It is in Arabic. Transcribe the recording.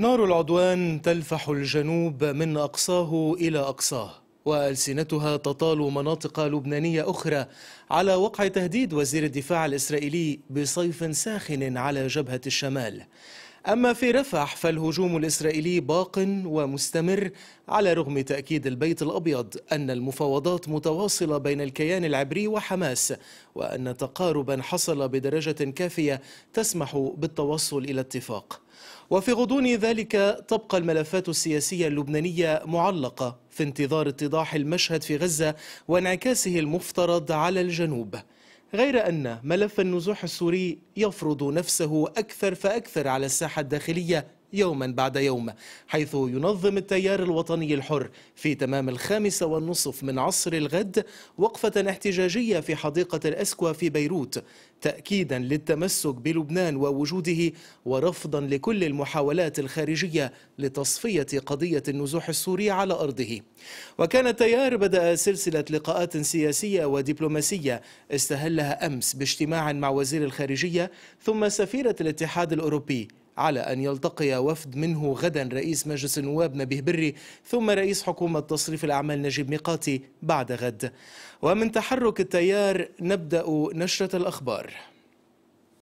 نار العدوان تلفح الجنوب من أقصاه إلى أقصاه وألسنتها تطال مناطق لبنانية أخرى على وقع تهديد وزير الدفاع الإسرائيلي بصيف ساخن على جبهة الشمال أما في رفح فالهجوم الإسرائيلي باق ومستمر على رغم تأكيد البيت الأبيض أن المفاوضات متواصلة بين الكيان العبري وحماس وأن تقاربا حصل بدرجة كافية تسمح بالتوصل إلى اتفاق وفي غضون ذلك تبقى الملفات السياسية اللبنانية معلقة في انتظار اتضاح المشهد في غزة وانعكاسه المفترض على الجنوب غير أن ملف النزوح السوري يفرض نفسه أكثر فأكثر على الساحة الداخلية يوما بعد يوم حيث ينظم التيار الوطني الحر في تمام الخامسة والنصف من عصر الغد وقفة احتجاجية في حديقة الأسكوى في بيروت تأكيدا للتمسك بلبنان ووجوده ورفضا لكل المحاولات الخارجية لتصفية قضية النزوح السوري على أرضه وكان التيار بدأ سلسلة لقاءات سياسية ودبلوماسية استهلها أمس باجتماع مع وزير الخارجية ثم سفيرة الاتحاد الأوروبي على أن يلتقي وفد منه غدا رئيس مجلس النواب نبيه بري ثم رئيس حكومة تصريف الأعمال نجيب ميقاتي بعد غد ومن تحرك التيار نبدأ نشرة الأخبار